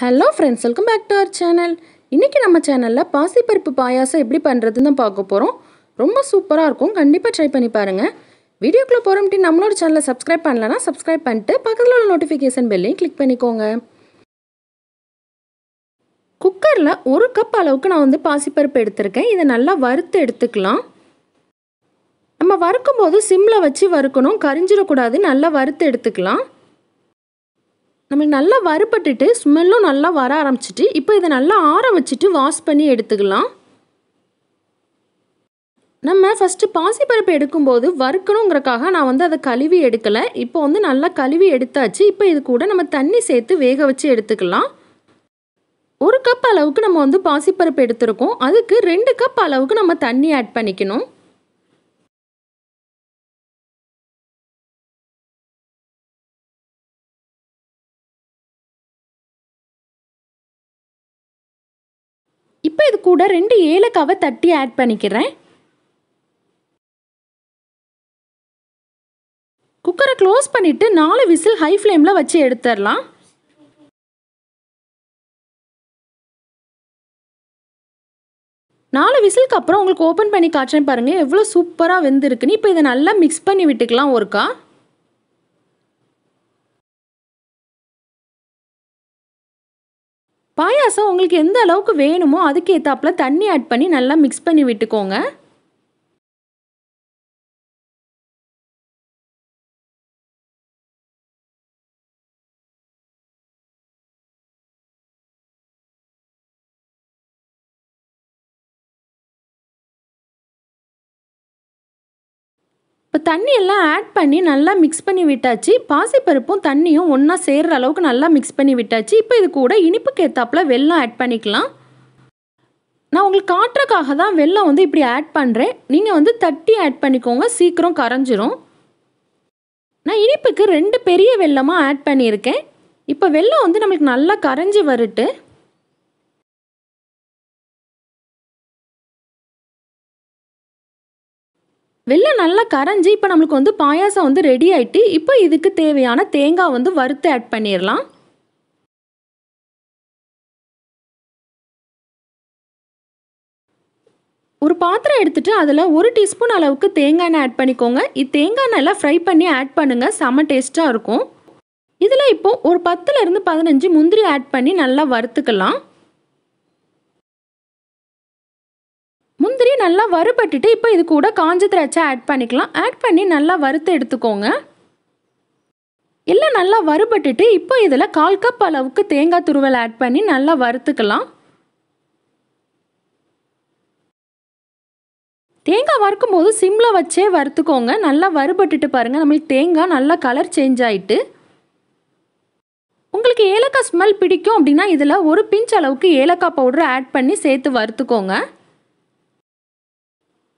hello friends welcome back to our channel இன்றைக்கி நம்ம சேனலில் பாசிப்பருப்பு பாயாசம் எப்படி பண்ணுறதுன்னு பார்க்க போகிறோம் ரொம்ப சூப்பராக இருக்கும் கண்டிப்பாக ட்ரை பண்ணி பாருங்கள் வீடியோக்குள்ளே போகிறோம்ட்டு நம்மளோட சேனலை சப்ஸ்கிரைப் பண்ணலன்னா சப்ஸ்கிரைப் பண்ணிட்டு பக்கத்தில் உள்ள நோட்டிஃபிகேஷன் பெல்லையும் கிளிக் பண்ணிக்கோங்க குக்கரில் ஒரு கப் அளவுக்கு நான் வந்து பாசிப்பருப்பு எடுத்திருக்கேன் இதை நல்லா வறுத்து எடுத்துக்கலாம் நம்ம வறுக்கும் போது சிம்மில் வச்சு வறுக்கணும் கரிஞ்சிடக்கூடாது நல்லா வறுத்து எடுத்துக்கலாம் நம்மளுக்கு நல்லா வறுபட்டுட்டு ஸ்மெல்லும் நல்லா வர ஆரம்பிச்சிட்டு இப்போ இதை நல்லா ஆற வச்சுட்டு வாஷ் பண்ணி எடுத்துக்கலாம் நம்ம ஃபஸ்ட்டு பாசிப்பருப்பு எடுக்கும்போது வறுக்கணுங்கிறக்காக நான் வந்து அதை கழுவி எடுக்கலை இப்போ வந்து நல்லா கழுவி எடுத்தாச்சு இப்போ இது கூட நம்ம தண்ணி சேர்த்து வேக வச்சு எடுத்துக்கலாம் ஒரு கப் அளவுக்கு நம்ம வந்து பாசிப்பருப்பு எடுத்துருக்கோம் அதுக்கு ரெண்டு கப் அளவுக்கு நம்ம தண்ணி ஆட் பண்ணிக்கணும் இப்போ இது கூட ரெண்டு ஏலக்காவை தட்டி ஆட் பண்ணிக்கிறேன் குக்கரை க்ளோஸ் பண்ணிவிட்டு நாலு விசில் ஹை ஃப்ளேமில் வச்சு எடுத்துடலாம் நாலு விசிலுக்கு அப்புறம் உங்களுக்கு ஓப்பன் பண்ணி காய்ச்சேன் பாருங்கள் எவ்வளோ சூப்பராக வெந்திருக்குன்னு இப்போ இதை நல்லா மிக்ஸ் பண்ணி விட்டுக்கலாம் ஒருக்கா பாயாசம் உங்களுக்கு எந்த அளவுக்கு வேணுமோ அதுக்கு ஏற்றாப்புல தண்ணி ஆட் பண்ணி நல்லா மிக்ஸ் பண்ணி விட்டுக்கோங்க இப்போ தண்ணியெல்லாம் ஆட் பண்ணி நல்லா மிக்ஸ் பண்ணி விட்டாச்சு பாசிப்பருப்பும் தண்ணியும் ஒன்றா சேர்கிற அளவுக்கு நல்லா மிக்ஸ் பண்ணி விட்டாச்சு இப்போ இது கூட இனிப்புக்கு ஏற்றாப்பில் வெள்ளம் ஆட் பண்ணிக்கலாம் நான் உங்களுக்கு காட்டுறக்காக தான் வெள்ளம் வந்து இப்படி ஆட் பண்ணுறேன் நீங்கள் வந்து தட்டி ஆட் பண்ணிக்கோங்க சீக்கிரம் கரைஞ்சிரும் நான் இனிப்புக்கு ரெண்டு பெரிய வெள்ளமாக ஆட் பண்ணியிருக்கேன் இப்போ வெள்ளம் வந்து நம்மளுக்கு நல்லா கரைஞ்சி வருட்டு வெள்ளம் நல்லா கரைஞ்சி இப்போ நம்மளுக்கு வந்து பாயாசம் வந்து ரெடி ஆகிட்டு இப்போ இதுக்கு தேவையான தேங்காய் வந்து வறுத்து ஆட் பண்ணிடலாம் ஒரு பாத்திரம் எடுத்துகிட்டு அதில் ஒரு டீஸ்பூன் அளவுக்கு தேங்காய் எண்ணெய் ஆட் பண்ணிக்கோங்க இது தேங்காய் எண்ணெய்லாம் ஃப்ரை பண்ணி ஆட் பண்ணுங்கள் செம்ம டேஸ்ட்டாக இருக்கும் இதில் இப்போது ஒரு பத்துலேருந்து பதினஞ்சு முந்திரி ஆட் பண்ணி நல்லா வறுத்துக்கலாம் முந்திரி நல்லா வறுபட்டுட்டு இப்போ இது கூட காஞ்ச திராட்சை ஆட் பண்ணிக்கலாம் ஆட் பண்ணி நல்லா வறுத்து எடுத்துக்கோங்க எல்லாம் நல்லா வறுபட்டுட்டு இப்போ இதில் கால் கப் அளவுக்கு தேங்காய் துருவல் ஆட் பண்ணி நல்லா வறுத்துக்கலாம் தேங்காய் வறுக்கும் போது சிம்மில் வச்சே வறுத்துக்கோங்க நல்லா வறுபட்டுட்டு பாருங்கள் நம்மளுக்கு தேங்காய் நல்லா கலர் சேஞ்ச் ஆகிட்டு உங்களுக்கு ஏலக்காய் ஸ்மெல் பிடிக்கும் அப்படின்னா இதில் ஒரு பிஞ்ச் அளவுக்கு ஏலக்காய் பவுடர் ஆட் பண்ணி சேர்த்து வறுத்துக்கோங்க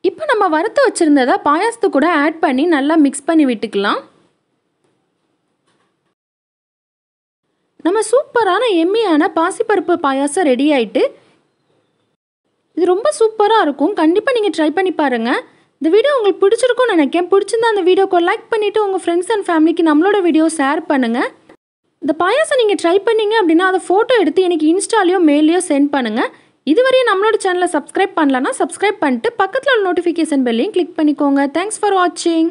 இப்போ நம்ம வறுத்து வச்சுருந்ததை பாயாசத்து கூட ஆட் பண்ணி நல்லா மிக்ஸ் பண்ணி விட்டுக்கலாம் நம்ம சூப்பரான எம்மியான பாசிப்பருப்பு பாயாசம் ரெடி ஆயிட்டு இது ரொம்ப சூப்பராக இருக்கும் கண்டிப்பாக நீங்கள் ட்ரை பண்ணி பாருங்கள் இந்த வீடியோ உங்களுக்கு பிடிச்சிருக்கும்னு நினைக்கேன் பிடிச்சிருந்தா அந்த வீடியோக்கு லைக் பண்ணிவிட்டு உங்கள் ஃப்ரெண்ட்ஸ் அண்ட் ஃபேமிலிக்கு நம்மளோட வீடியோ ஷேர் பண்ணுங்கள் இந்த பாயாசம் நீங்கள் ட்ரை பண்ணிங்க அப்படின்னா அதை ஃபோட்டோ எடுத்து எனக்கு இன்ஸ்டாலேயோ மெயிலையோ சென்ட் பண்ணுங்கள் இதுவரையும் நம்மளோட சேனலை சப்ஸ்கிரைப் பண்ணலன்னா சப்ஸ்கிரைப் பண்ணிட்டு பக்கத்தில் உள்ள நோட்டிஃபிகேஷன் பெல்லையும் கிளிக் பண்ணிக்கோங்க தேங்க்ஸ் ஃபார் வாட்சிங்